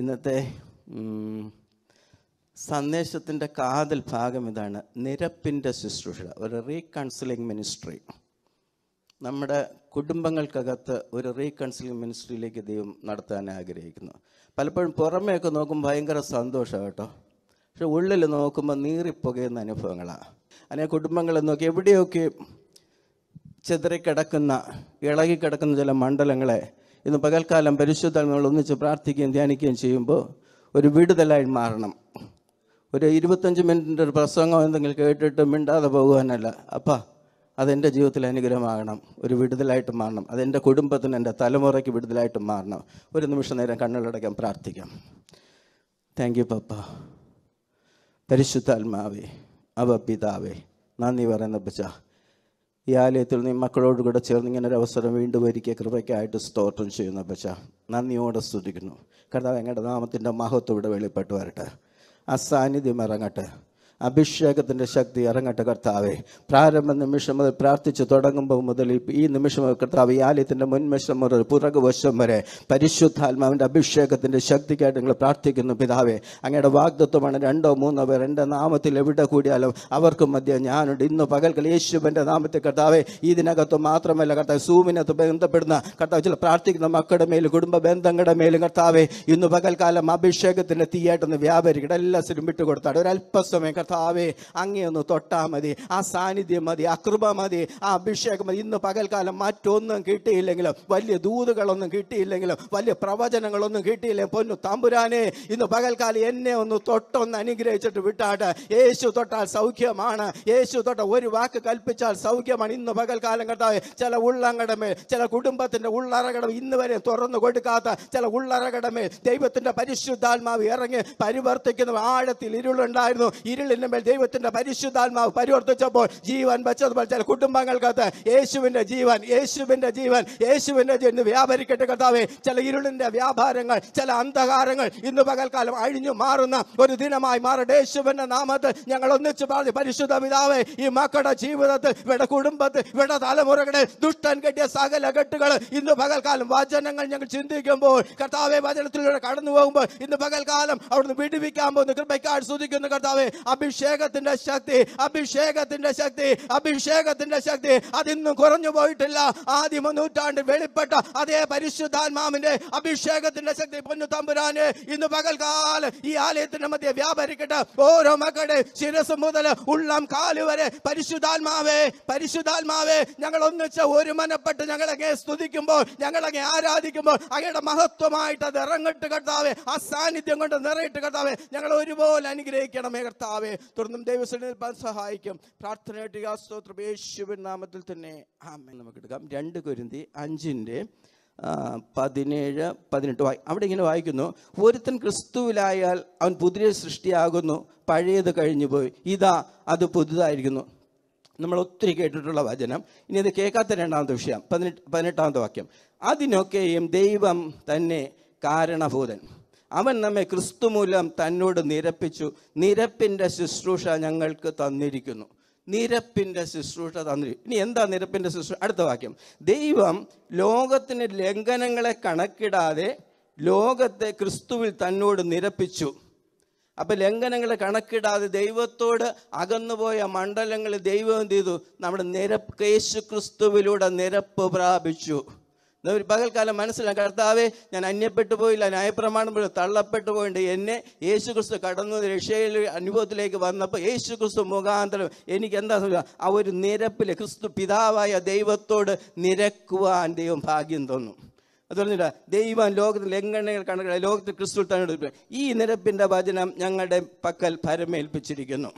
ഇന്നത്തെ സന്ദേശത്തിൻ്റെ കാതൽ ഭാഗം ഇതാണ് നിരപ്പിൻ്റെ ശുശ്രൂഷ ഒരു റീകൺസിലിംഗ് മിനിസ്ട്രി നമ്മുടെ കുടുംബങ്ങൾക്കകത്ത് ഒരു റീകൺസിലിംഗ് മിനിസ്ട്രിയിലേക്ക് ദൈവം നടത്താൻ ആഗ്രഹിക്കുന്നു പലപ്പോഴും പുറമേയൊക്കെ നോക്കുമ്പോൾ ഭയങ്കര സന്തോഷമാണ് കേട്ടോ പക്ഷെ ഉള്ളിൽ നോക്കുമ്പോൾ നീറിപ്പുകയുന്ന അനുഭവങ്ങളാണ് അങ്ങനെ കുടുംബങ്ങളെ നോക്കി എവിടെയൊക്കെ ചെതറിക്കിടക്കുന്ന ഇളകിക്കിടക്കുന്ന ചില മണ്ഡലങ്ങളെ ഇന്ന് പകൽക്കാലം പരിശുദ്ധ നമ്മൾ ഒന്നിച്ച് പ്രാർത്ഥിക്കുകയും ധ്യാനിക്കുകയും ചെയ്യുമ്പോൾ ഒരു വിടുതലായി മാറണം ഒരു ഇരുപത്തഞ്ച് മിനിറ്റിൻ്റെ ഒരു പ്രസംഗം എന്തെങ്കിലും കേട്ടിട്ട് മിണ്ടാതെ പോകുവാനല്ല അപ്പാ അതെൻ്റെ ജീവിതത്തിൽ അനുഗ്രഹമാകണം ഒരു വിടുതലായിട്ട് മാറണം അതെൻ്റെ കുടുംബത്തിന് എൻ്റെ തലമുറയ്ക്ക് വിടുതലായിട്ട് മാറണം ഒരു നിമിഷം നേരം കണ്ണുകളടക്കാൻ പ്രാർത്ഥിക്കാം താങ്ക് യു പപ്പ പരിശുദ്ധാത്മാവേ അവ പിതാവേ നന്ദി പറയുന്ന പച്ച ഈ ആലയത്തിൽ നിന്ന് മക്കളോട് കൂടെ ചേർന്ന് ഇങ്ങനെ ഒരു അവസരം വീണ്ടും ഒരുക്കിയ കൃപയ്ക്കായിട്ട് സ്തോത്രം ചെയ്യുന്ന പക്ഷ നന്ദിയോടെ സ്തുതിക്കുന്നു കർത്താവ് ഞങ്ങളുടെ നാമത്തിൻ്റെ മഹത്വം ഇവിടെ വെളിപ്പെട്ട് വരട്ടെ അസാന്നിധ്യം ഇറങ്ങട്ടെ അഭിഷേകത്തിൻ്റെ ശക്തി ഇറങ്ങട്ടെ കർത്താവേ പ്രാരംഭ നിമിഷം മുതൽ പ്രാർത്ഥിച്ച് തുടങ്ങുമ്പോൾ മുതൽ ഈ നിമിഷം കർത്താവ് ഈ ആലയത്തിൻ്റെ മുൻവശം മുതൽ പുറകുവശം വരെ പരിശുദ്ധാത്മാവിൻ്റെ അഭിഷേകത്തിൻ്റെ ശക്തിക്കായിട്ട് നിങ്ങൾ പ്രാർത്ഥിക്കുന്നു പിതാവേ അങ്ങയുടെ വാഗ്ദത്വമാണ് രണ്ടോ മൂന്നോ പേർ എൻ്റെ നാമത്തിൽ എവിടെ കൂടിയാലും അവർക്കും മധ്യ ഞാനുണ്ട് ഇന്ന് പകൽക്കൽ യേശുവിൻ്റെ നാമത്തിൽ കർത്താവേ ഇതിനകത്ത് മാത്രമല്ല കർത്താവ് സൂമിനകത്ത് ബന്ധപ്പെടുന്ന കർത്താവ് ചില പ്രാർത്ഥിക്കുന്ന മക്കളുടെ മേലും കുടുംബ ബന്ധങ്ങളുടെ മേലും കർത്താവേ ഇന്ന് പകൽക്കാലം അഭിഷേകത്തിൻ്റെ തീയായിട്ടൊന്ന് വ്യാപരിക്കട്ടെ എല്ലാ സ്ഥലം വിട്ടുകൊടുത്താട് ഒരല്പസമയം കർത്താവ് കർത്താവേ അങ്ങേ ഒന്ന് തൊട്ടാൽ മതി ആ സാന്നിധ്യം മതി ആ കൃപ മതി ആ അഭിഷേകം മതി ഇന്ന് പകൽക്കാലം മറ്റൊന്നും കിട്ടിയില്ലെങ്കിലും വലിയ ദൂതുകളൊന്നും കിട്ടിയില്ലെങ്കിലും വലിയ പ്രവചനങ്ങളൊന്നും കിട്ടിയില്ലേ പൊന്നു തമ്പുരാനെ ഇന്ന് പകൽക്കാലം എന്നെ ഒന്ന് തൊട്ടൊന്ന് അനുഗ്രഹിച്ചിട്ട് വിട്ടാട്ട് യേശു തൊട്ടാൽ സൗഖ്യമാണ് യേശു തൊട്ട ഒരു വാക്ക് കൽപ്പിച്ചാൽ സൗഖ്യമാണ് ഇന്ന് പകൽക്കാലം കർത്താവ് ചില ഉള്ളങ്കടമേൽ ചില കുടുംബത്തിന്റെ ഉള്ളറകടം ഇന്ന് വരെ തുറന്നു കൊടുക്കാത്ത ചില ഉള്ളറകടമേ ദൈവത്തിന്റെ പരിശുദ്ധാത്മാവ് ഇറങ്ങി പരിവർത്തിക്കുന്ന ആഴത്തിൽ ഇരുളുണ്ടായിരുന്നു ഇരുളിൽ മനുഷ്യന്റെ മേൽ ദൈവത്തിന്റെ പരിശുദ്ധാത്മാവ് പരിവർത്തിച്ചപ്പോൾ ജീവൻ വെച്ചതുപോലെ ചില കുടുംബങ്ങൾക്കകത്ത് യേശുവിന്റെ ജീവൻ യേശുവിന്റെ ജീവൻ യേശുവിന്റെ ജീവൻ വ്യാപരിക്കട്ടെ കർത്താവെ ചില ഇരുളിന്റെ വ്യാപാരങ്ങൾ ചില അന്ധകാരങ്ങൾ ഇന്ന് പകൽക്കാലം അഴിഞ്ഞു മാറുന്ന ഒരു ദിനമായി മാറട്ടെ യേശുവിന്റെ നാമത്തിൽ ഞങ്ങൾ ഒന്നിച്ച് പറഞ്ഞ് പരിശുദ്ധ പിതാവെ ഈ മക്കളുടെ ജീവിതത്തിൽ ഇവിടെ കുടുംബത്തിൽ ഇവിടെ തലമുറകളെ ദുഷ്ടൻ കെട്ടിയ സകല കെട്ടുകൾ ഇന്ന് പകൽക്കാലം വചനങ്ങൾ ഞങ്ങൾ ചിന്തിക്കുമ്പോൾ കർത്താവെ വചനത്തിലൂടെ കടന്നു പോകുമ്പോൾ ഇന്ന് പകൽക്കാലം അവിടുന്ന് വിടുവിക്കാൻ പോകുന്ന കൃപയ്ക്കാട് സ്തുതിക്കുന്ന കർത്താവെ അഭിഷേകത്തിന്റെ ശക്തി അഭിഷേകത്തിന്റെ ശക്തി അഭിഷേകത്തിന്റെ ശക്തി അതിന്നും കുറഞ്ഞു പോയിട്ടില്ല ആദ്യമ നൂറ്റാണ്ട് വെളിപ്പെട്ട അതേ പരിശുദ്ധാത്മാവിന്റെ അഭിഷേകത്തിന്റെ ശക്തി പൊന്നു തമ്പുരാന് ഇന്ന് പകൽകാലം ഈ ആലയത്തിന്റെ മധ്യ വ്യാപരിക്കട്ടെ ഓരോ മക്കളുടെ ശിരസ് മുതൽ ഉള്ളം കാല് വരെ പരിശുദ്ധാത്മാവേ പരിശുദ്ധാത്മാവേ ഞങ്ങൾ ഒന്നിച്ച് ഒരു മനപ്പെട്ട് ഞങ്ങളങ്ങെ സ്തുതിക്കുമ്പോൾ ഞങ്ങളങ്ങെ ആരാധിക്കുമ്പോൾ അങ്ങയുടെ മഹത്വമായിട്ട് അത് ഇറങ്ങിട്ട് കർത്താവേ ആ സാന്നിധ്യം കൊണ്ട് നിറയിട്ട് കർത്താവേ ഞങ്ങൾ ഒരുപോലെ അനുഗ്രഹിക്കണമേ കർത്താവെ ചെയ്യട്ടെ തുടർന്നും ദൈവസ്ഥ സഹായിക്കും പ്രാർത്ഥന യാസ്തോത്രം യേശുവിൻ നാമത്തിൽ തന്നെ ആമേ നമുക്ക് എടുക്കാം രണ്ട് കുരുന്തി അഞ്ചിൻ്റെ പതിനേഴ് പതിനെട്ട് വായി അവിടെ ഇങ്ങനെ വായിക്കുന്നു ഒരുത്തൻ ക്രിസ്തുവിലായാൽ അവൻ പുതിയ സൃഷ്ടിയാകുന്നു പഴയത് കഴിഞ്ഞു പോയി ഇതാ അത് പുതുതായിരിക്കുന്നു നമ്മൾ ഒത്തിരി കേട്ടിട്ടുള്ള വചനം ഇനി ഇത് കേൾക്കാത്ത രണ്ടാമത്തെ വിഷയം പതിനെട്ട് പതിനെട്ടാമത്തെ വാക്യം അതിനൊക്കെയും ദൈവം തന്നെ കാരണഭൂതൻ അവൻ നമ്മെ ക്രിസ്തു മൂലം തന്നോട് നിരപ്പിച്ചു നിരപ്പിൻ്റെ ശുശ്രൂഷ ഞങ്ങൾക്ക് തന്നിരിക്കുന്നു നിരപ്പിൻ്റെ ശുശ്രൂഷ തന്നിരിക്കും ഇനി എന്താ നിരപ്പിൻ്റെ ശുശ്രൂഷ അടുത്ത വാക്യം ദൈവം ലോകത്തിന് ലംഘനങ്ങളെ കണക്കിടാതെ ലോകത്തെ ക്രിസ്തുവിൽ തന്നോട് നിരപ്പിച്ചു അപ്പം ലംഘനങ്ങളെ കണക്കിടാതെ ദൈവത്തോട് അകന്നുപോയ മണ്ഡലങ്ങൾ ദൈവം എന്ത് ചെയ്തു നമ്മുടെ നിരപ്പ് യേശു ക്രിസ്തുവിലൂടെ നിരപ്പ് പ്രാപിച്ചു ഒരു പകൽക്കാലം മനസ്സിലാണ് കർത്താവെ ഞാൻ അന്യപ്പെട്ടു പോയില്ല ന്യായപ്രമാണം പോലും തള്ളപ്പെട്ടു പോയിട്ട് എന്നെ യേശു ക്രിസ്തു കടന്നു രക്ഷയിൽ അനുഭവത്തിലേക്ക് വന്നപ്പോൾ യേശു ക്രിസ്തു മുഖാന്തരം എനിക്ക് എന്താ സംഭവിക്കുക ആ ഒരു നിരപ്പിൽ ക്രിസ്തു പിതാവായ ദൈവത്തോട് നിരക്കുവാൻ ദൈവം ഭാഗ്യം തോന്നും അത് പറഞ്ഞില്ല ദൈവം ലോകത്തിൽ ലംഘനങ്ങൾ കണക്കില്ല ലോകത്തിൽ ക്രിസ്തു തന്നെ ഈ നിരപ്പിൻ്റെ വചനം ഞങ്ങളുടെ പക്കൽ പരമേൽപ്പിച്ചിരിക്കുന്നു